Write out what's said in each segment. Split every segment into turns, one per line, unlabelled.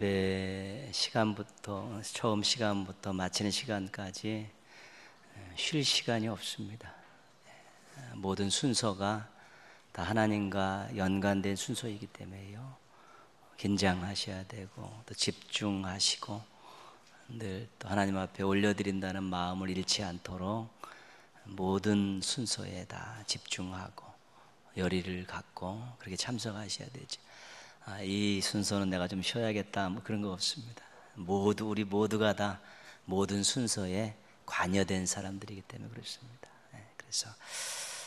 예배 시간부터 처음 시간부터 마치는 시간까지 쉴 시간이 없습니다. 모든 순서가 다 하나님과 연관된 순서이기 때문에요. 긴장하셔야 되고 또 집중하시고 늘 또 하나님 앞에 올려드린다는 마음을 잃지 않도록 모든 순서에 다 집중하고 열의를 갖고 그렇게 참석하셔야 되죠. 아, 이 순서는 내가 좀 쉬어야겠다 뭐 그런 거 없습니다. 모두 우리 모두가 다 모든 순서에 관여된 사람들이기 때문에 그렇습니다. 네, 그래서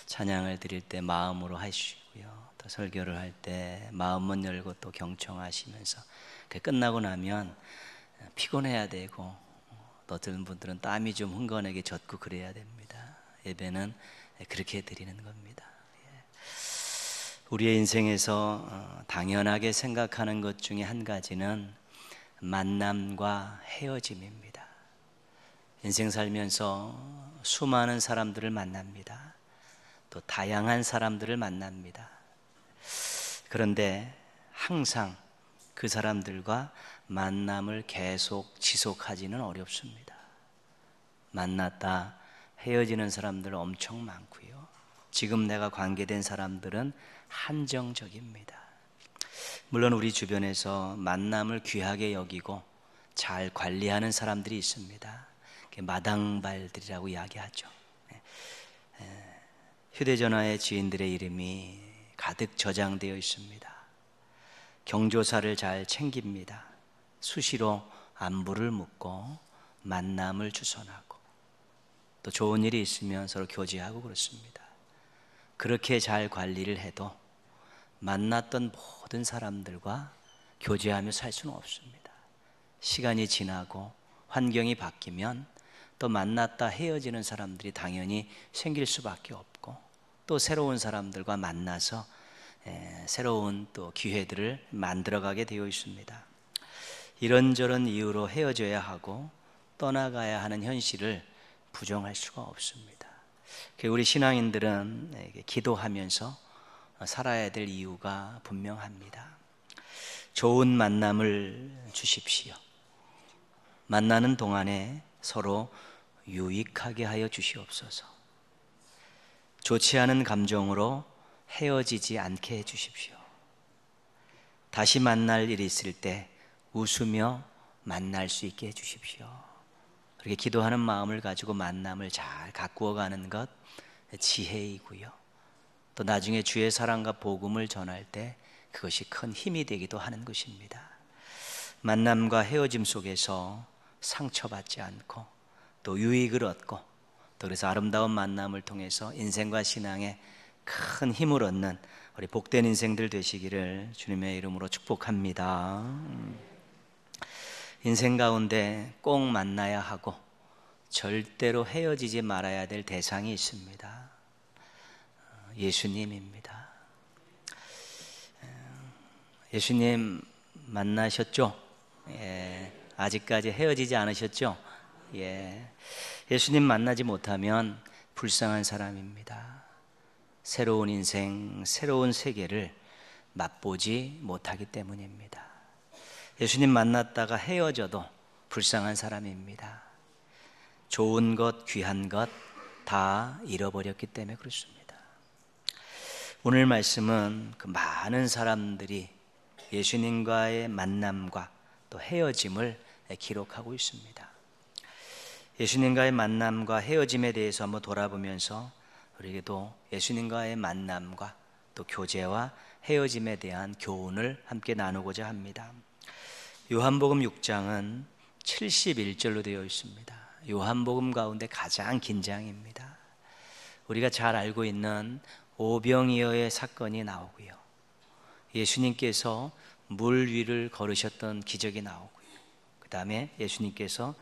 찬양을 드릴 때 마음으로 하시고요. 또 설교를 할 때 마음만 열고 또 경청하시면서 그 끝나고 나면 피곤해야 되고 어떤 분들은 땀이 좀 흥건하게 젖고 그래야 됩니다. 예배는 그렇게 드리는 겁니다. 우리의 인생에서 어, 당연하게 생각하는 것 중에 한 가지는 만남과 헤어짐입니다. 인생 살면서 수많은 사람들을 만납니다. 또 다양한 사람들을 만납니다. 그런데 항상 그 사람들과 만남을 계속 지속하지는 어렵습니다. 만났다 헤어지는 사람들 엄청 많고요. 지금 내가 관계된 사람들은 한정적입니다. 물론 우리 주변에서 만남을 귀하게 여기고 잘 관리하는 사람들이 있습니다. 마당발들이라고 이야기하죠. 예. 예. 휴대전화의 지인들의 이름이 가득 저장되어 있습니다. 경조사를 잘 챙깁니다. 수시로 안부를 묻고 만남을 주선하고 또 좋은 일이 있으면 서로 교제하고 그렇습니다. 그렇게 잘 관리를 해도 만났던 모든 사람들과 교제하며 살 수는 없습니다. 시간이 지나고 환경이 바뀌면 또 만났다 헤어지는 사람들이 당연히 생길 수밖에 없고 또 새로운 사람들과 만나서 새로운 또 기회들을 만들어가게 되어 있습니다. 이런저런 이유로 헤어져야 하고 떠나가야 하는 현실을 부정할 수가 없습니다. 그 우리 신앙인들은 기도하면서 살아야 될 이유가 분명합니다. 좋은 만남을 주십시오. 만나는 동안에 서로 유익하게 하여 주시옵소서. 좋지 않은 감정으로 헤어지지 않게 해 주십시오. 다시 만날 일이 있을 때 웃으며 만날 수 있게 해 주십시오. 그렇게 기도하는 마음을 가지고 만남을 잘 가꾸어 가는 것 지혜이고요. 또 나중에 주의 사랑과 복음을 전할 때 그것이 큰 힘이 되기도 하는 것입니다. 만남과 헤어짐 속에서 상처받지 않고 또 유익을 얻고 또 그래서 아름다운 만남을 통해서 인생과 신앙에 큰 힘을 얻는 우리 복된 인생들 되시기를 주님의 이름으로 축복합니다. 인생 가운데 꼭 만나야 하고 절대로 헤어지지 말아야 될 대상이 있습니다. 예수님입니다. 예, 예수님 만나셨죠? 예, 아직까지 헤어지지 않으셨죠? 예, 예수님 만나지 못하면 불쌍한 사람입니다. 새로운 인생, 새로운 세계를 맛보지 못하기 때문입니다. 예수님 만났다가 헤어져도 불쌍한 사람입니다. 좋은 것, 귀한 것 다 잃어버렸기 때문에 그렇습니다. 오늘 말씀은 그 많은 사람들이 예수님과의 만남과 또 헤어짐을 기록하고 있습니다. 예수님과의 만남과 헤어짐에 대해서 한번 돌아보면서 우리에게도 예수님과의 만남과 또 교제와 헤어짐에 대한 교훈을 함께 나누고자 합니다. 요한복음 6장은 71절로 되어 있습니다. 요한복음 가운데 가장 긴 장입니다. 우리가 잘 알고 있는 오병이어의 사건이 나오고요. 예수님께서 물 위를 걸으셨던 기적이 나오고요. 그 다음에 예수님께서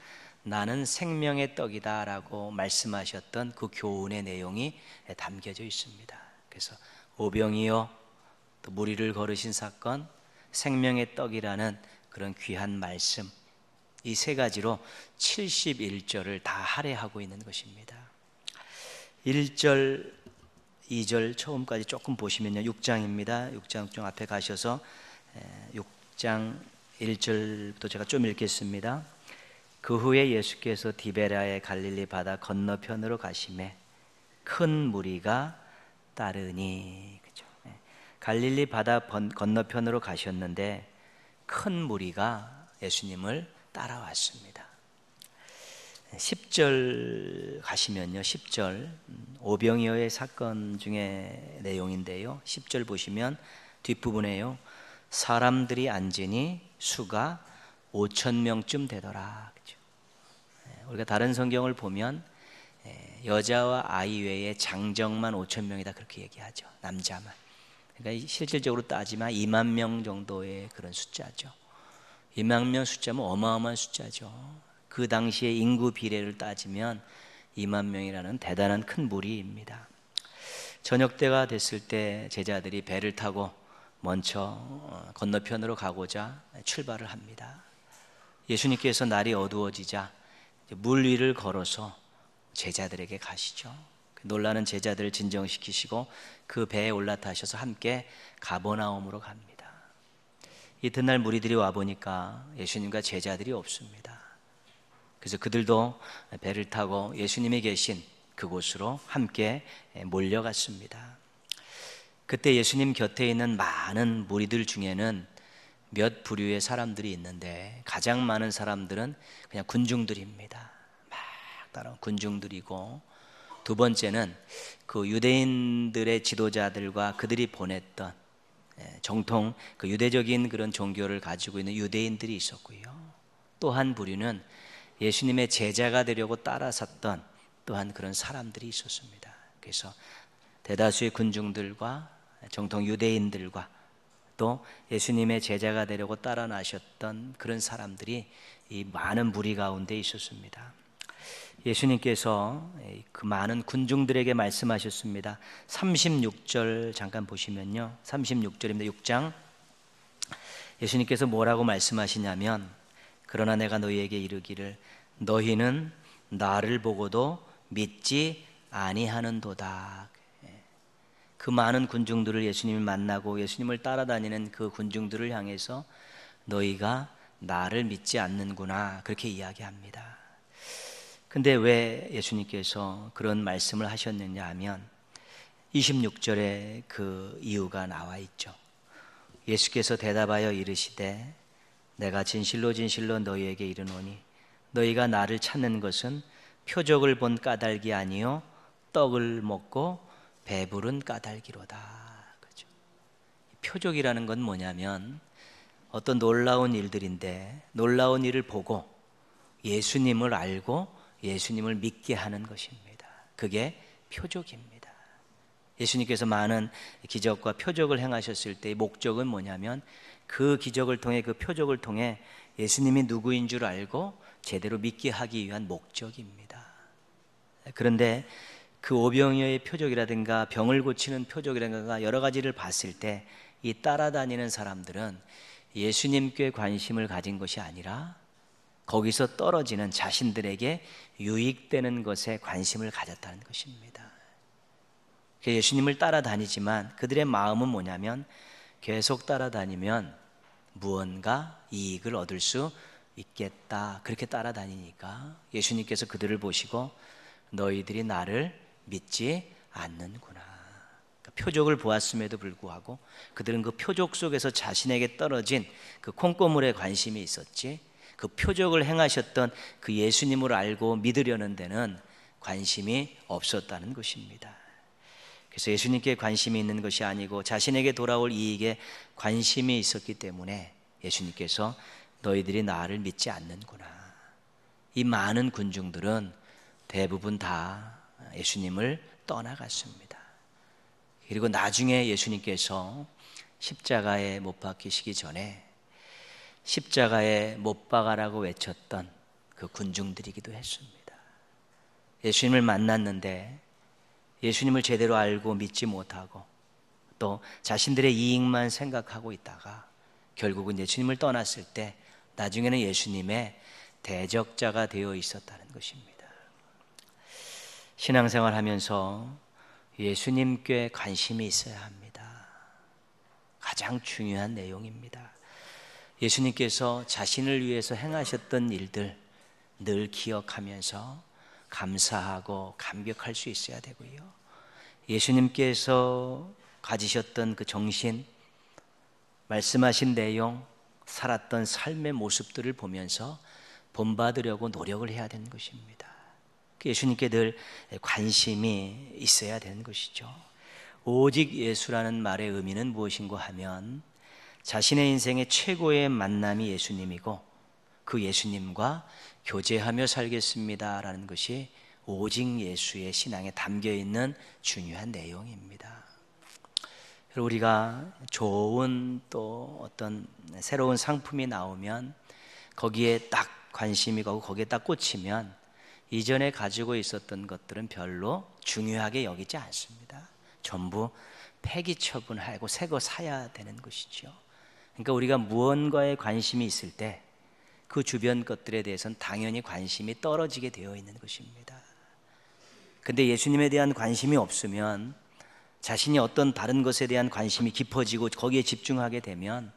나는 생명의 떡이다 라고 말씀하셨던 그 교훈의 내용이 담겨져 있습니다. 그래서 오병이어, 또 무리를 걸으신 사건, 생명의 떡이라는 그런 귀한 말씀, 이 세 가지로 71절을 다 할애하고 있는 것입니다. 1절 2절 처음까지 조금 보시면요. 6장입니다. 6장 좀 앞에 가셔서 6장 예, 1절부터 제가 좀 읽겠습니다. 그 후에 예수께서 디베라의 갈릴리 바다 건너편으로 가심에 큰 무리가 따르니 그죠? 예. 갈릴리 바다 건너편으로 가셨는데 큰 무리가 예수님을 따라왔습니다. 10절 가시면요. 10절 오병이어의 사건 중에 내용인데요. 10절 보시면 뒷부분에요. 사람들이 앉으니 수가 5천 명쯤 되더라. 그죠? 예, 우리가 다른 성경을 보면 예, 여자와 아이 외에 장정만 5천 명이다 그렇게 얘기하죠. 남자만. 그러니까 실질적으로 따지면 2만 명 정도의 그런 숫자죠. 2만 명 숫자면 어마어마한 숫자죠. 그 당시의 인구 비례를 따지면 2만 명이라는 대단한 큰 무리입니다. 저녁 때가 됐을 때 제자들이 배를 타고 먼저 어, 건너편으로 가고자 출발을 합니다. 예수님께서 날이 어두워지자 물 위를 걸어서 제자들에게 가시죠. 그 놀라는 제자들을 진정시키시고 그 배에 올라타셔서 함께 가버나움으로 갑니다. 이튿날 무리들이 와 보니까 예수님과 제자들이 없습니다. 그래서 그들도 배를 타고 예수님이 계신 그곳으로 함께 몰려갔습니다. 그때 예수님 곁에 있는 많은 무리들 중에는 몇 부류의 사람들이 있는데 가장 많은 사람들은 그냥 군중들입니다. 막 따라 군중들이고 두 번째는 그 유대인들의 지도자들과 그들이 보냈던 예, 정통 그 유대적인 그런 종교를 가지고 있는 유대인들이 있었고요. 또 한 부류는 예수님의 제자가 되려고 따라섰던 또한 그런 사람들이 있었습니다. 그래서 대다수의 군중들과 정통 유대인들과 또 예수님의 제자가 되려고 따라 나셨던 그런 사람들이 이 많은 무리 가운데 있었습니다. 예수님께서 그 많은 군중들에게 말씀하셨습니다. 36절 잠깐 보시면요. 36절입니다. 6장. 예수님께서 뭐라고 말씀하시냐면 그러나 내가 너희에게 이르기를 너희는 나를 보고도 믿지 아니하는도다. 예. 그 많은 군중들을 예수님이 만나고 예수님을 따라다니는 그 군중들을 향해서 너희가 나를 믿지 않는구나 그렇게 이야기합니다. 근데 왜 예수님께서 그런 말씀을 하셨느냐 하면 26절에 그 이유가 나와 있죠. 예수께서 대답하여 이르시되 내가 진실로 진실로 너희에게 이르노니 너희가 나를 찾는 것은 표적을 본 까닭이 아니요 떡을 먹고 배부른 까닭이로다. 그죠? 표적이라는 건 뭐냐면 어떤 놀라운 일들인데 놀라운 일을 보고 예수님을 알고 예수님을 믿게 하는 것입니다. 그게 표적입니다. 예수님께서 많은 기적과 표적을 행하셨을 때 목적은 뭐냐면 그 기적을 통해 그 표적을 통해 예수님이 누구인 줄 알고 제대로 믿게 하기 위한 목적입니다. 그런데 그 오병이어의 표적이라든가 병을 고치는 표적이라든가 여러 가지를 봤을 때 이 따라다니는 사람들은 예수님께 관심을 가진 것이 아니라 거기서 떨어지는 자신들에게 유익되는 것에 관심을 가졌다는 것입니다. 그 예수님을 따라다니지만 그들의 마음은 뭐냐면 계속 따라다니면 무언가 이익을 얻을 수 있겠다. 그렇게 따라다니니까 예수님께서 그들을 보시고 너희들이 나를 믿지 않는구나. 그러니까 표적을 보았음에도 불구하고 그들은 그 표적 속에서 자신에게 떨어진 그 콩고물에 관심이 있었지 그 표적을 행하셨던 그 예수님을 알고 믿으려는 데는 관심이 없었다는 것입니다. 그래서 예수님께 관심이 있는 것이 아니고 자신에게 돌아올 이익에 관심이 있었기 때문에 예수님께서 너희들이 나를 믿지 않는구나. 이 많은 군중들은 대부분 다 예수님을 떠나갔습니다. 그리고 나중에 예수님께서 십자가에 못 박히시기 전에 십자가에 못 박아라고 외쳤던 그 군중들이기도 했습니다. 예수님을 만났는데 예수님을 제대로 알고 믿지 못하고 또 자신들의 이익만 생각하고 있다가 결국은 예수님을 떠났을 때 나중에는 예수님의 대적자가 되어 있었다는 것입니다. 신앙생활 하면서 예수님께 관심이 있어야 합니다. 가장 중요한 내용입니다. 예수님께서 자신을 위해서 행하셨던 일들 늘 기억하면서 감사하고 감격할 수 있어야 되고요. 예수님께서 가지셨던 그 정신, 말씀하신 내용, 살았던 삶의 모습들을 보면서 본받으려고 노력을 해야 되는 것입니다. 예수님께 늘 관심이 있어야 되는 것이죠. 오직 예수라는 말의 의미는 무엇인가 하면 자신의 인생의 최고의 만남이 예수님이고 그 예수님과 교제하며 살겠습니다. 라는 것이 오직 예수의 신앙에 담겨 있는 중요한 내용입니다. 우리가 좋은 또 어떤 새로운 상품이 나오면 거기에 딱 관심이 가고 거기에 딱 꽂히면 이전에 가지고 있었던 것들은 별로 중요하게 여기지 않습니다. 전부 폐기 처분하고 새 거 사야 되는 것이죠. 그러니까 우리가 무언가에 관심이 있을 때그 주변 것들에 대해서는 당연히 관심이 떨어지게 되어 있는 것입니다. 근데 예수님에 대한 관심이 없으면 자신이 어떤 다른 것에 대한 관심이 깊어지고 거기에 집중하게 되면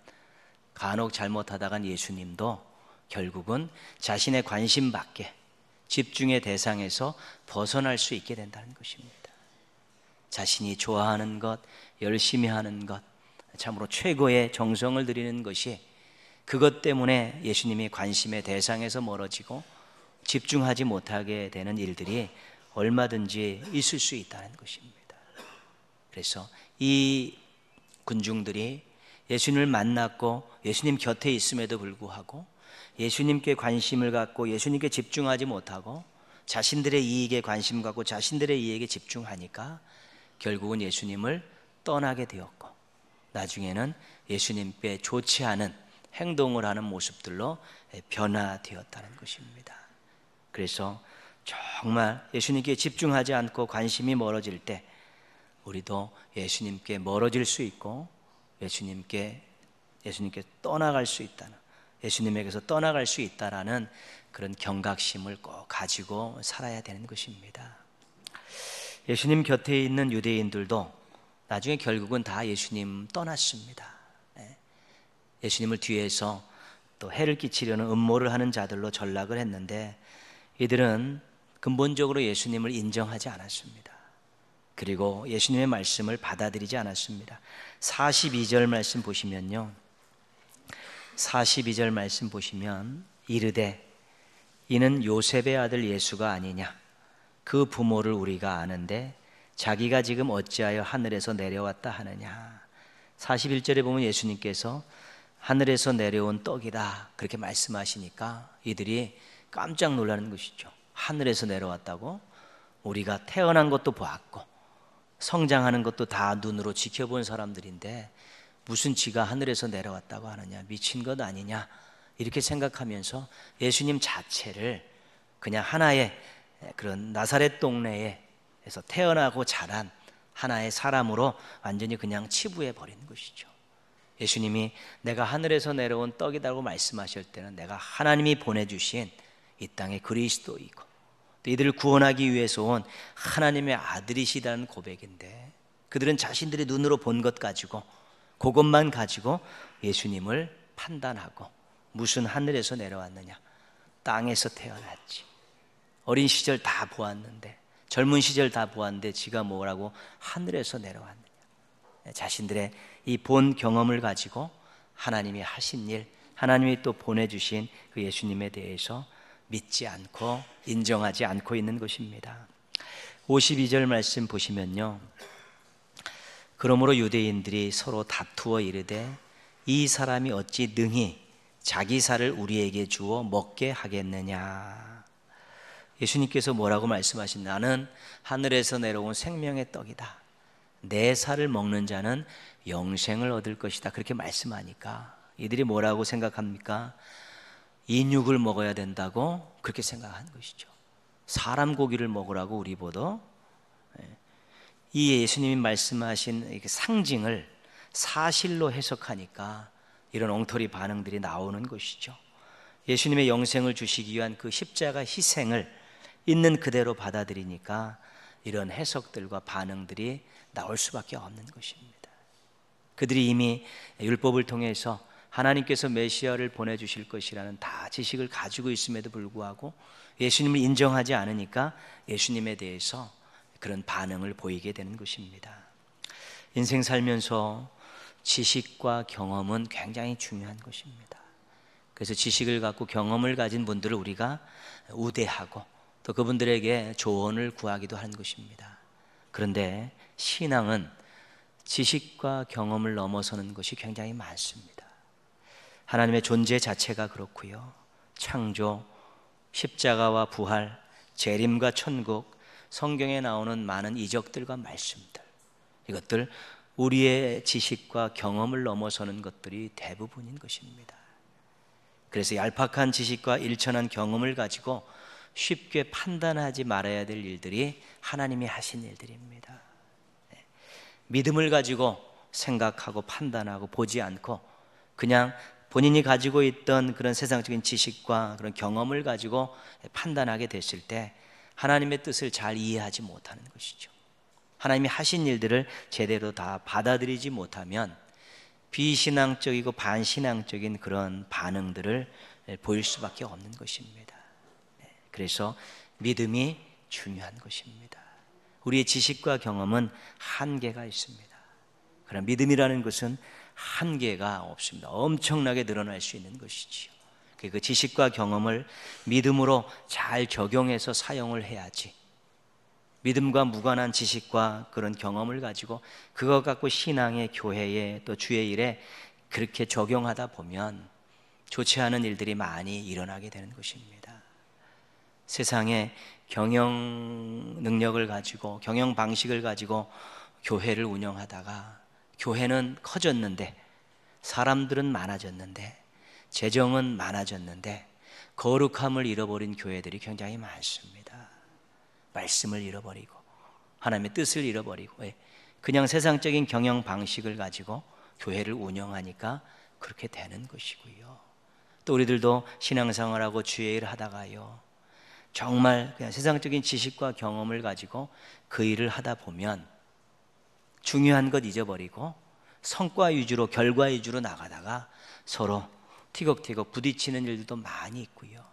간혹 잘못하다간 예수님도 결국은 자신의 관심 밖에 집중의 대상에서 벗어날 수 있게 된다는 것입니다. 자신이 좋아하는 것, 열심히 하는 것, 참으로 최고의 정성을 들이는 것이 그것 때문에 예수님이 관심의 대상에서 멀어지고 집중하지 못하게 되는 일들이 얼마든지 있을 수 있다는 것입니다. 그래서 이 군중들이 예수님을 만났고 예수님 곁에 있음에도 불구하고 예수님께 관심을 갖고 예수님께 집중하지 못하고 자신들의 이익에 관심 갖고 자신들의 이익에 집중하니까 결국은 예수님을 떠나게 되었고 나중에는 예수님께 좋지 않은 행동을 하는 모습들로 예, 변화되었다는 것입니다. 그래서 정말 예수님께 집중하지 않고 관심이 멀어질 때 우리도 예수님께 멀어질 수 있고 예수님께 예수님께 떠나갈 수 있다는 예수님에게서 떠나갈 수 있다라는 그런 경각심을 꼭 가지고 살아야 되는 것입니다. 예수님 곁에 있는 유대인들도 나중에 결국은 다 예수님 떠났습니다. 예수님을 뒤에서 또 해를 끼치려는 음모를 하는 자들로 전락을 했는데 이들은 근본적으로 예수님을 인정하지 않았습니다. 그리고 예수님의 말씀을 받아들이지 않았습니다. 42절 말씀 보시면요. 42절 말씀 보시면 이르되 이는 요셉의 아들 예수가 아니냐 그 부모를 우리가 아는데 자기가 지금 어찌하여 하늘에서 내려왔다 하느냐 41절에 보면 예수님께서 하늘에서 내려온 떡이다. 그렇게 말씀하시니까 이들이 깜짝 놀라는 것이죠. 하늘에서 내려왔다고 우리가 태어난 것도 보았고 성장하는 것도 다 눈으로 지켜본 사람들인데 무슨 지가 하늘에서 내려왔다고 하느냐 미친 것 아니냐 이렇게 생각하면서 예수님 자체를 그냥 하나의 그런 나사렛 동네에서 태어나고 자란 하나의 사람으로 완전히 그냥 치부해 버린 것이죠. 예수님이 내가 하늘에서 내려온 떡이다라고 말씀하실 때는 내가 하나님이 보내주신 이 땅의 그리스도이고 또 이들을 구원하기 위해서 온 하나님의 아들이시다는 고백인데 그들은 자신들이 눈으로 본 것 가지고 그것만 가지고 예수님을 판단하고 무슨 하늘에서 내려왔느냐 땅에서 태어났지 어린 시절 다 보았는데 젊은 시절 다 보았는데 지가 뭐라고 하늘에서 내려왔냐 자신들의 이 본 경험을 가지고 하나님이 하신 일, 하나님이 또 보내주신 그 예수님에 대해서 믿지 않고 인정하지 않고 있는 것입니다. 52절 말씀 보시면요. 그러므로 유대인들이 서로 다투어 이르되 이 사람이 어찌 능히 자기 살을 우리에게 주어 먹게 하겠느냐. 예수님께서 뭐라고 말씀하신 나는 하늘에서 내려온 생명의 떡이다. 내 살을 먹는 자는 영생을 얻을 것이다. 그렇게 말씀하니까 이들이 뭐라고 생각합니까? 인육을 먹어야 된다고 그렇게 생각한 것이죠. 사람 고기를 먹으라고 우리보다 예. 이 예수님이 말씀하신 상징을 사실로 해석하니까 이런 엉터리 반응들이 나오는 것이죠. 예수님의 영생을 주시기 위한 그 십자가 희생을 있는 그대로 받아들이니까 이런 해석들과 반응들이 나올 수밖에 없는 것입니다. 그들이 이미 율법을 통해서 하나님께서 메시아를 보내주실 것이라는 다 지식을 가지고 있음에도 불구하고 예수님을 인정하지 않으니까 예수님에 대해서 그런 반응을 보이게 되는 것입니다. 인생 살면서 지식과 경험은 굉장히 중요한 것입니다. 그래서 지식을 갖고 경험을 가진 분들을 우리가 우대하고 또 그분들에게 조언을 구하기도 하는 것입니다. 그런데 신앙은 지식과 경험을 넘어서는 것이 굉장히 많습니다. 하나님의 존재 자체가 그렇고요. 창조, 십자가와 부활, 재림과 천국, 성경에 나오는 많은 이적들과 말씀들. 이것들 우리의 지식과 경험을 넘어서는 것들이 대부분인 것입니다. 그래서 얄팍한 지식과 일천한 경험을 가지고 쉽게 판단하지 말아야 될 일들이 하나님이 하신 일들입니다. 네. 믿음을 가지고 생각하고 판단하고 보지 않고 그냥 본인이 가지고 있던 그런 세상적인 지식과 그런 경험을 가지고 판단하게 됐을 때 하나님의 뜻을 잘 이해하지 못하는 것이죠. 하나님이 하신 일들을 제대로 다 받아들이지 못하면 비신앙적이고 반신앙적인 그런 반응들을 보일 수밖에 없는 것입니다. 그래서 믿음이 중요한 것입니다. 우리의 지식과 경험은 한계가 있습니다. 그러나 믿음이라는 것은 한계가 없습니다. 엄청나게 늘어날 수 있는 것이지요. 그 지식과 경험을 믿음으로 잘 적용해서 사용을 해야지. 믿음과 무관한 지식과 그런 경험을 가지고 그거 갖고 신앙의 교회에 또 주의 일에 그렇게 적용하다 보면 좋지 않은 일들이 많이 일어나게 되는 것입니다. 세상에 경영 능력을 가지고 경영 방식을 가지고 교회를 운영하다가 교회는 커졌는데 사람들은 많아졌는데 재정은 많아졌는데 거룩함을 잃어버린 교회들이 굉장히 많습니다. 말씀을 잃어버리고 하나님의 뜻을 잃어버리고 예. 그냥 세상적인 경영 방식을 가지고 교회를 운영하니까 그렇게 되는 것이고요. 또 우리들도 신앙생활하고 주의 일 하다가요. 정말 그냥 세상적인 지식과 경험을 가지고 그 일을 하다 보면 중요한 것 잊어버리고 성과 위주로 결과 위주로 나가다가 서로 티격태격 부딪히는 일들도 많이 있고요.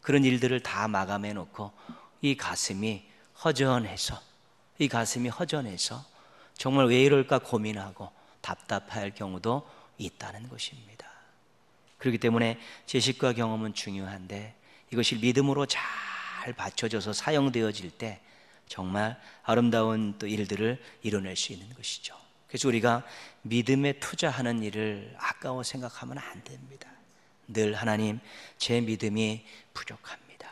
그런 일들을 다 마감해 놓고 이 가슴이 허전해서 이 가슴이 허전해서 정말 왜 이럴까 고민하고 답답할 경우도 있다는 것입니다. 그렇기 때문에 지식과 경험은 중요한데 이것이 믿음으로 잘 잘받쳐져서 사용되어질 때 정말 아름다운 또 일들을 이뤄낼 수 있는 것이죠. 그래서 우리가 믿음에 투자하는 일을 아까워 생각하면 안 됩니다. 늘 하나님, 제 믿음이 부족합니다.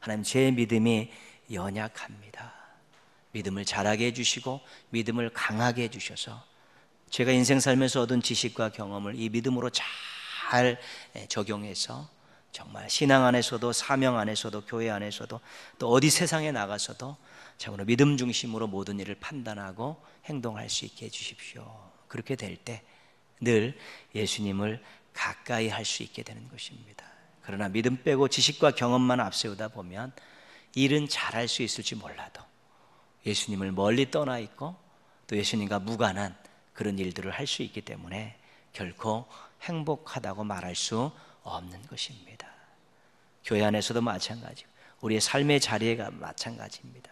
하나님, 제 믿음이 연약합니다. 믿음을 자라게 해주시고, 믿음을 강하게 해주셔서, 제가 인생 살면서 얻은 지식과 경험을 이 믿음으로 잘 적용해서 정말 신앙 안에서도 사명 안에서도 교회 안에서도 또 어디 세상에 나가서도 참으로 믿음 중심으로 모든 일을 판단하고 행동할 수 있게 해주십시오. 그렇게 될 때 늘 예수님을 가까이 할 수 있게 되는 것입니다. 그러나 믿음 빼고 지식과 경험만 앞세우다 보면 일은 잘 할 수 있을지 몰라도 예수님을 멀리 떠나 있고 또 예수님과 무관한 그런 일들을 할 수 있기 때문에 결코 행복하다고 말할 수 없는 것입니다. 교회 안에서도 마찬가지고 우리의 삶의 자리가 마찬가지입니다.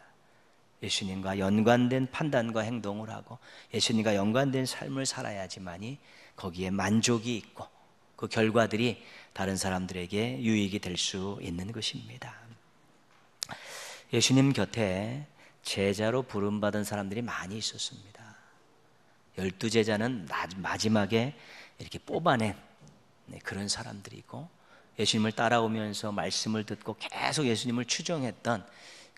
예수님과 연관된 판단과 행동을 하고 예수님과 연관된 삶을 살아야지만이 거기에 만족이 있고 그 결과들이 다른 사람들에게 유익이 될 수 있는 것입니다. 예수님 곁에 제자로 부름받은 사람들이 많이 있었습니다. 열두 제자는 마지막에 이렇게 뽑아낸 네, 그런 사람들이고 예수님을 따라오면서 말씀을 듣고 계속 예수님을 추종했던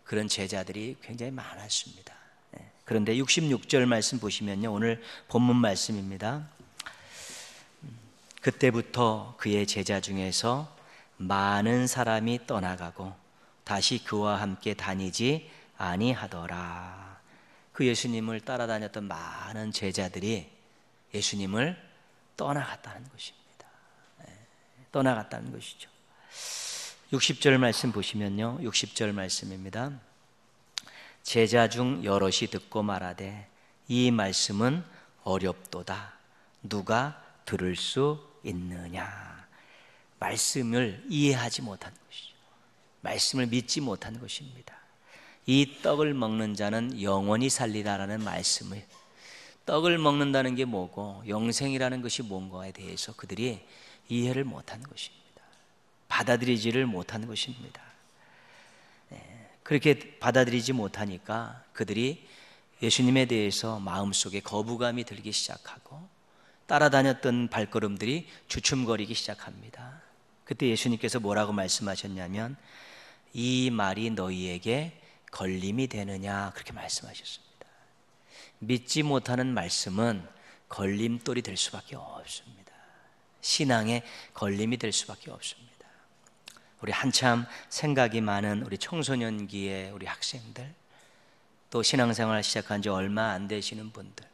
그런 제자들이 굉장히 많았습니다. 네, 그런데 66절 말씀 보시면요. 오늘 본문 말씀입니다. 음, 그때부터 그의 제자 중에서 많은 사람이 떠나가고 다시 그와 함께 다니지 아니하더라. 그 예수님을 따라다녔던 많은 제자들이 예수님을 떠나갔다는 것입니다. 떠나갔다는 것이죠. 60절 말씀 보시면요. 60절 말씀입니다. 제자 중 여럿이 듣고 말하되 이 말씀은 어렵도다. 누가 들을 수 있느냐. 말씀을 이해하지 못한 것이죠. 말씀을 믿지 못한 것입니다. 이 떡을 먹는 자는 영원히 살리다라는 말씀을 떡을 먹는다는 게 뭐고 영생이라는 것이 뭔가에 대해서 그들이 이해를 못하는 것입니다. 받아들이지를 못하는 것입니다. 예, 그렇게 받아들이지 못하니까 그들이 예수님에 대해서 마음속에 거부감이 들기 시작하고 따라다녔던 발걸음들이 주춤거리기 시작합니다. 그때 예수님께서 뭐라고 말씀하셨냐면 이 말이 너희에게 걸림이 되느냐 그렇게 말씀하셨습니다. 믿지 못하는 말씀은 걸림돌이 될 수밖에 없습니다. 신앙의 걸림이 될 수밖에 없습니다. 우리 한참 생각이 많은 우리 청소년기의 우리 학생들, 또 신앙생활 시작한 지 얼마 안 되시는 분들,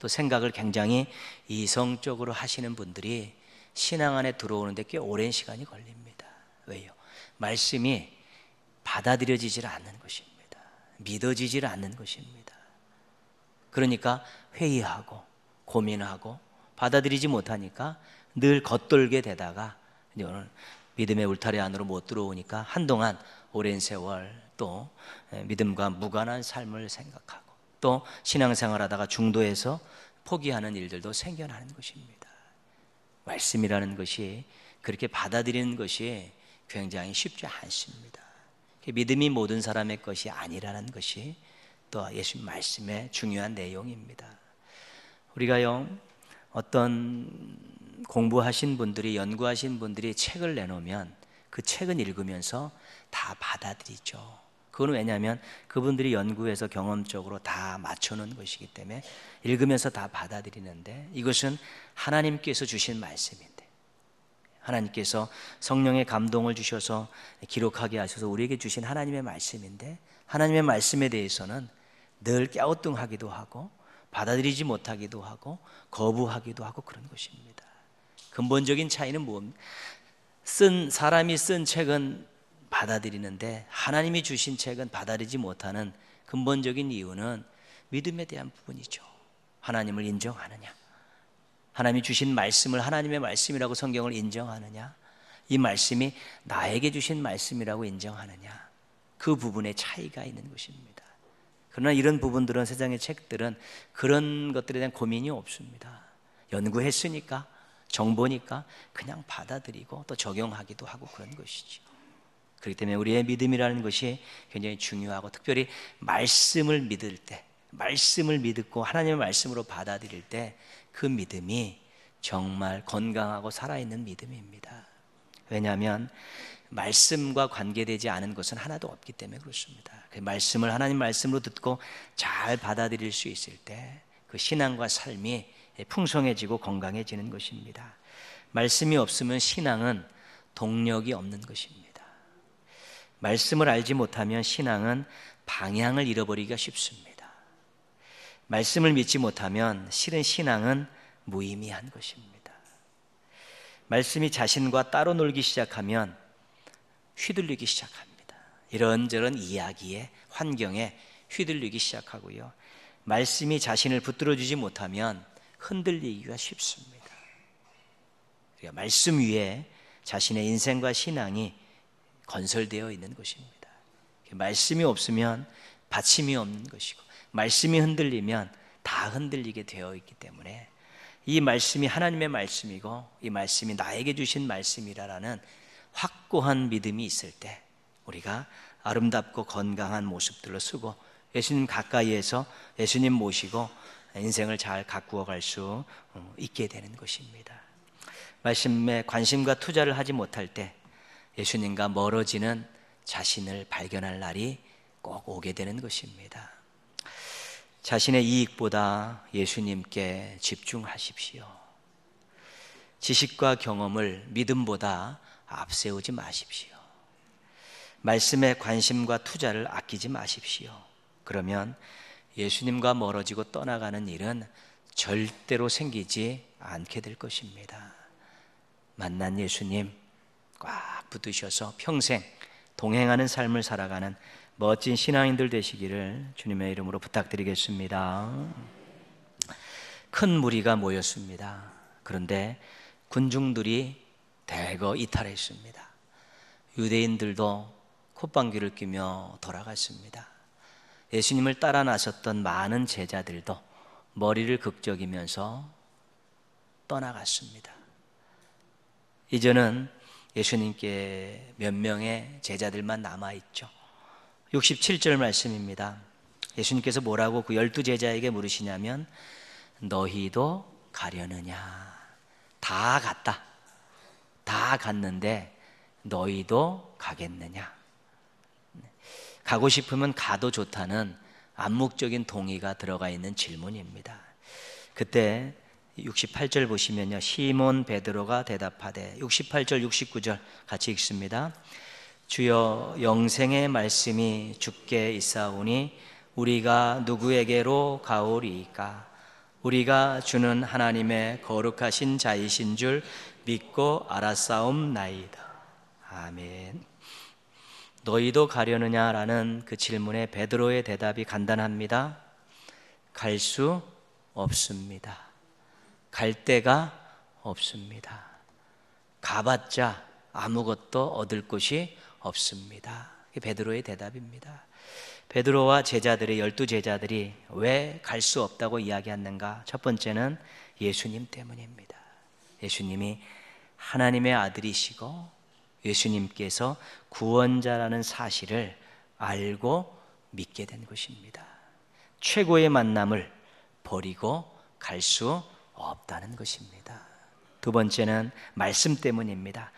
또 생각을 굉장히 이성적으로 하시는 분들이 신앙 안에 들어오는데 꽤 오랜 시간이 걸립니다. 왜요? 말씀이 받아들여지질 않는 것입니다. 믿어지질 않는 것입니다. 그러니까 회의하고 고민하고 받아들이지 못하니까 늘 겉돌게 되다가 이제 오늘 믿음의 울타리 안으로 못 들어오니까 한동안 오랜 세월 또 예, 믿음과 무관한 삶을 생각하고 또 신앙생활 하다가 중도에서 포기하는 일들도 생겨나는 것입니다. 말씀이라는 것이 그렇게 받아들이는 것이 굉장히 쉽지 않습니다. 믿음이 모든 사람의 것이 아니라는 것이 또 예수님 말씀의 중요한 내용입니다. 우리가요, 어떤 공부하신 분들이 연구하신 분들이 책을 내놓으면 그 책은 읽으면서 다 받아들이죠. 그건 왜냐하면 그분들이 연구해서 경험적으로 다맞춰놓 것이기 때문에 읽으면서 다 받아들이는데 이것은 하나님께서 주신 말씀인데 하나님께서 성령의 감동을 주셔서 기록하게 하셔서 우리에게 주신 하나님의 말씀인데 하나님의 말씀에 대해서는 늘 깨우뚱하기도 하고 받아들이지 못하기도 하고 거부하기도 하고 그런 것입니다. 근본적인 차이는 무쓴 사람이 쓴 책은 받아들이는데 하나님이 주신 책은 받아들이지 못하는 근본적인 이유는 믿음에 대한 부분이죠. 하나님을 인정하느냐? 하나님이 주신 말씀을 하나님의 말씀이라고 성경을 인정하느냐? 이 말씀이 나에게 주신 말씀이라고 인정하느냐? 그 부분의 차이가 있는 것입니다. 그러나 이런 부분들은 세상의 책들은 그런 것들에 대한 고민이 없습니다. 연구했으니까 정보니까 그냥 받아들이고 또 적용하기도 하고 그런 것이죠. 그렇기 때문에 우리의 믿음이라는 것이 굉장히 중요하고 특별히 말씀을 믿을 때, 말씀을 믿고 하나님의 말씀으로 받아들일 때 그 믿음이 정말 건강하고 살아있는 믿음입니다. 왜냐하면 말씀과 관계되지 않은 것은 하나도 없기 때문에 그렇습니다. 그 말씀을 하나님 말씀으로 듣고 잘 받아들일 수 있을 때 그 신앙과 삶이 풍성해지고 건강해지는 것입니다. 말씀이 없으면 신앙은 동력이 없는 것입니다. 말씀을 알지 못하면 신앙은 방향을 잃어버리기가 쉽습니다. 말씀을 믿지 못하면 실은 신앙은 무의미한 것입니다. 말씀이 자신과 따로 놀기 시작하면 휘둘리기 시작합니다. 이런저런 이야기에 환경에 휘둘리기 시작하고요. 말씀이 자신을 붙들어주지 못하면 흔들리기가 쉽습니다. 그러니까 말씀 위에 자신의 인생과 신앙이 건설되어 있는 것입니다. 그러니까 말씀이 없으면 받침이 없는 것이고 말씀이 흔들리면 다 흔들리게 되어 있기 때문에 이 말씀이 하나님의 말씀이고 이 말씀이 나에게 주신 말씀이라라는 확고한 믿음이 있을 때 우리가 아름답고 건강한 모습들로 쓰고 예수님 가까이에서 예수님 모시고 인생을 잘 가꾸어 갈수 어, 있게 되는 것입니다. 말씀에 관심과 투자를 하지 못할 때 예수님과 멀어지는 자신을 발견할 날이 꼭 오게 되는 것입니다. 자신의 이익보다 예수님께 집중하십시오. 지식과 경험을 믿음보다 앞세우지 마십시오. 말씀에 관심과 투자를 아끼지 마십시오. 그러면 예수님과 멀어지고 떠나가는 일은 절대로 생기지 않게 될 것입니다. 만난 예수님 꽉 붙드셔서 평생 동행하는 삶을 살아가는 멋진 신앙인들 되시기를 주님의 이름으로 부탁드리겠습니다. 큰 무리가 모였습니다. 그런데 군중들이 대거 이탈했습니다. 유대인들도 콧방귀를 뀌며 돌아갔습니다. 예수님을 따라 나섰던 많은 제자들도 머리를 극적이면서 떠나갔습니다. 이제는 예수님께 몇 명의 제자들만 남아있죠. 67절 말씀입니다. 예수님께서 뭐라고 그 열두 제자에게 물으시냐면, 너희도 가려느냐? 다 갔다. 다 갔는데, 너희도 가겠느냐? 가고 싶으면 가도 좋다는 암묵적인 동의가 들어가 있는 질문입니다. 그때 68절 보시면요. 시몬 베드로가 대답하되 68절 69절 같이 읽습니다. 주여 영생의 말씀이 주께 있사오니 우리가 누구에게로 가오리까 우리가 주는 하나님의 거룩하신 자이신 줄 믿고 알았사옵나이다. 아멘. 너희도 가려느냐라는 그 질문에 베드로의 대답이 간단합니다. 갈 수 없습니다. 갈 데가 없습니다. 가봤자 아무것도 얻을 곳이 없습니다. 베드로의 대답입니다. 베드로와 제자들이 열두 제자들이 왜 갈 수 없다고 이야기하는가? 첫 번째는 예수님 때문입니다. 예수님이 하나님의 아들이시고 예수님께서 구원자라는 사실을 알고 믿게 된 것입니다. 최고의 만남을 버리고 갈 수 없다는 것입니다. 두 번째는 말씀 때문입니다.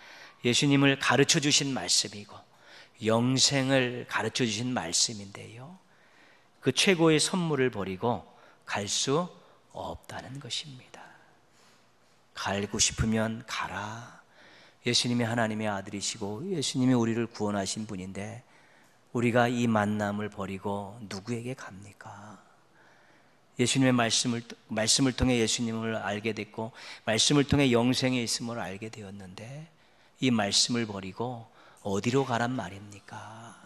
예수님을 가르쳐 주신 말씀이고 영생을 가르쳐 주신 말씀인데요. 그 최고의 선물을 버리고 갈 수 없다는 것입니다. 갈고 싶으면 가라. 예수님이 하나님의 아들이시고 예수님이 우리를 구원하신 분인데 우리가 이 만남을 버리고 누구에게 갑니까? 예수님의 말씀을 말씀을 통해 예수님을 알게 됐고 말씀을 통해 영생에 있음을 알게 되었는데 이 말씀을 버리고 어디로 가란 말입니까?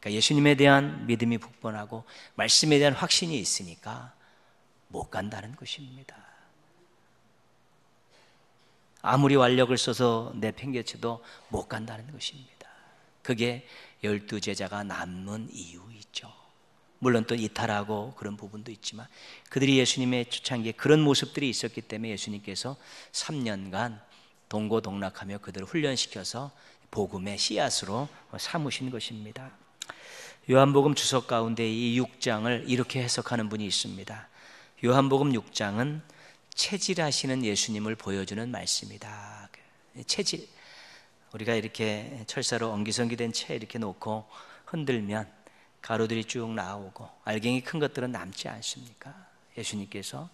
그러니까 예수님에 대한 믿음이 북번하고 말씀에 대한 확신이 있으니까 못 간다는 것입니다. 아무리 완력을 써서 내팽개쳐도 못 간다는 것입니다. 그게 열두 제자가 남는 이유이죠. 물론 또 이탈하고 그런 부분도 있지만 그들이 예수님의 초창기에 그런 모습들이 있었기 때문에 예수님께서 3년간 동고동락하며 그들을 훈련시켜서 복음의 씨앗으로 삼으신 것입니다. 요한복음 주석 가운데 이 6장을 이렇게 해석하는 분이 있습니다. 요한복음 6장은 체질하시는 예수님을 보여주는 말씀이다. 체질. 우리가 이렇게 철사로 엉기성기된 채 이렇게 놓고 흔들면 가루들이 쭉 나오고 알갱이 큰 것들은 남지 않습니까? 예수님께서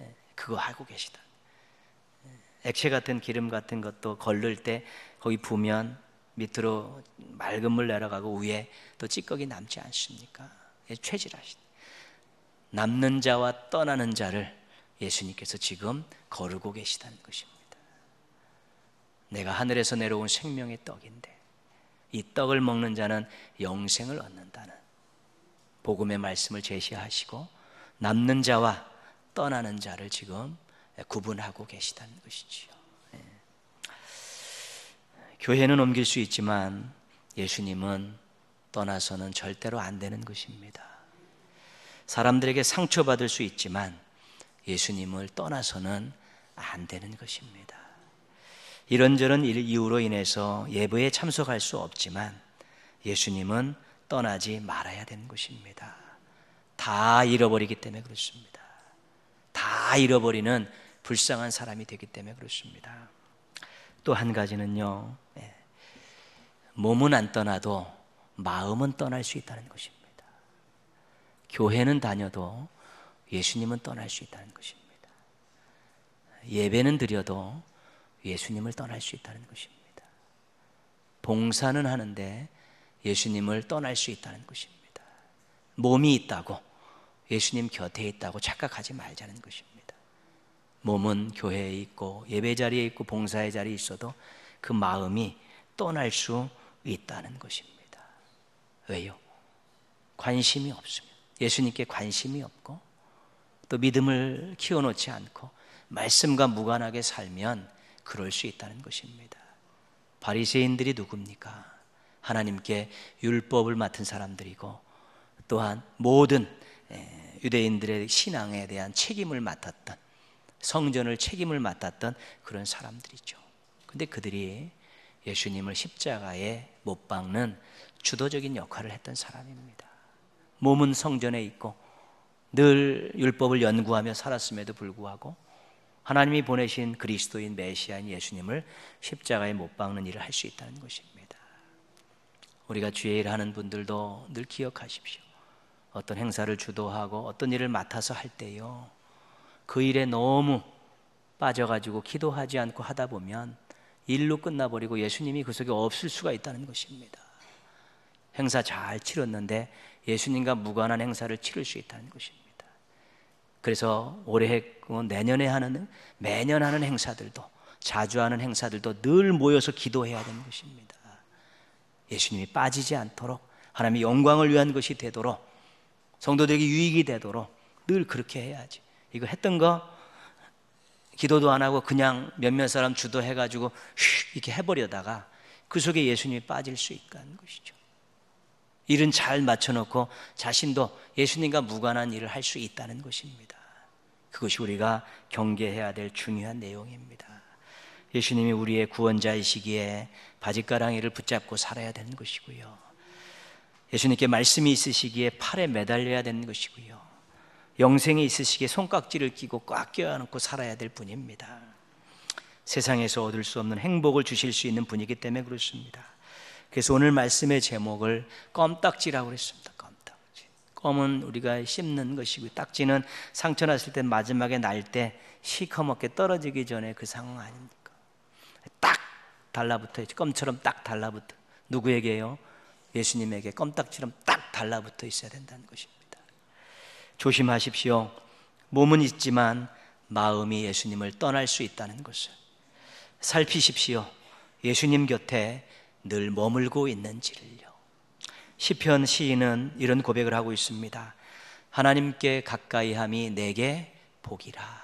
예, 그거 하고 계시다. 액체 같은 기름 같은 것도 걸릴 때 거기 부면 밑으로 맑은 물 내려가고 위에 또 찌꺼기 남지 않습니까? 최질하시다. 예, 남는 자와 떠나는 자를 예수님께서 지금 거르고 계시다는 것입니다. 내가 하늘에서 내려온 생명의 떡인데 이 떡을 먹는 자는 영생을 얻는다는 복음의 말씀을 제시하시고 남는 자와 떠나는 자를 지금 구분하고 계시다는 것이지요. 예. 교회는 옮길 수 있지만 예수님은 떠나서는 절대로 안 되는 것입니다. 사람들에게 상처받을 수 있지만 예수님을 떠나서는 안 되는 것입니다. 이런저런 일 이유로 인해서 예배에 참석할 수 없지만 예수님은 떠나지 말아야 되는 것입니다. 다 잃어버리기 때문에 그렇습니다. 다 잃어버리는 불쌍한 사람이 되기 때문에 그렇습니다. 또 한 가지는요, 예, 몸은 안 떠나도 마음은 떠날 수 있다는 것입니다. 교회는 다녀도 예수님은 떠날 수 있다는 것입니다. 예배는 드려도 예수님을 떠날 수 있다는 것입니다. 봉사는 하는데 예수님을 떠날 수 있다는 것입니다. 몸이 있다고 예수님 곁에 있다고 착각하지 말자는 것입니다. 몸은 교회에 있고 예배 자리에 있고 봉사의 자리에 있어도 그 마음이 떠날 수 있다는 것입니다. 왜요? 관심이 없으면 예수님께 관심이 없고 또 믿음을 키워놓지 않고 말씀과 무관하게 살면 그럴 수 있다는 것입니다. 바리새인들이 누굽니까? 하나님께 율법을 맡은 사람들이고 또한 모든 유대인들의 신앙에 대한 책임을 맡았던 성전을 책임을 맡았던 그런 사람들이죠. 근데 그들이 예수님을 십자가에 못 박는 주도적인 역할을 했던 사람입니다. 몸은 성전에 있고 늘 율법을 연구하며 살았음에도 불구하고 하나님이 보내신 그리스도인 메시아인 예수님을 십자가에 못 박는 일을 할 수 있다는 것입니다. 우리가 주의 일 하는 분들도 늘 기억하십시오. 어떤 행사를 주도하고 어떤 일을 맡아서 할 때요. 그 일에 너무 빠져가지고 기도하지 않고 하다 보면 일로 끝나버리고 예수님이 그 속에 없을 수가 있다는 것입니다. 행사 잘 치렀는데 예수님과 무관한 행사를 치를 수 있다는 것입니다. 그래서 올해 그 내년에 하는 매년 하는 행사들도 자주 하는 행사들도 늘 모여서 기도해야 되는 것입니다. 예수님이 빠지지 않도록 하나님의 영광을 위한 것이 되도록 성도들에게 유익이 되도록 늘 그렇게 해야지. 이거 했던 거 기도도 안 하고 그냥 몇몇 사람 주도해가지고 이렇게 해버려다가 그 속에 예수님이 빠질 수 있다는 것이죠. 일은 잘 맞춰놓고 자신도 예수님과 무관한 일을 할 수 있다는 것입니다. 그것이 우리가 경계해야 될 중요한 내용입니다. 예수님이 우리의 구원자이시기에 바짓가랑이를 붙잡고 살아야 되는 것이고요. 예수님께 말씀이 있으시기에 팔에 매달려야 되는 것이고요. 영생이 있으시기에 손깍지를 끼고 꽉 껴안고 살아야 될 분입니다. 세상에서 얻을 수 없는 행복을 주실 수 있는 분이기 때문에 그렇습니다. 그래서 오늘 말씀의 제목을 껌딱지라고 그랬습니다. 껌딱지. 껌은 우리가 씹는 것이고 딱지는 상처 났을 때 마지막에 날 때 시커멓게 떨어지기 전에 그 상황 아닙니까? 딱 달라붙어 있죠. 껌처럼 딱 달라붙어. 누구에게요? 예수님에게 껌딱지처럼 딱 달라붙어 있어야 된다는 것입니다. 조심하십시오. 몸은 있지만 마음이 예수님을 떠날 수 있다는 것을 살피십시오. 예수님 곁에 늘 머물고 있는지를요. 시편 시인은 이런 고백을 하고 있습니다. 하나님께 가까이함이 내게 복이라.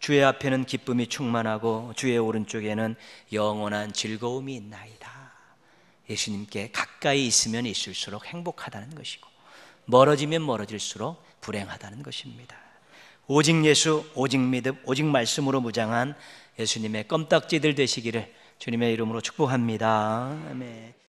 주의 앞에는 기쁨이 충만하고 주의 오른쪽에는 영원한 즐거움이 있나이다. 예수님께 가까이 있으면 있을수록 행복하다는 것이고 멀어지면 멀어질수록 불행하다는 것입니다. 오직 예수, 오직 믿음, 오직 말씀으로 무장한 예수님의 껌딱지들 되시기를 주님의 이름으로 축복합니다. 아멘.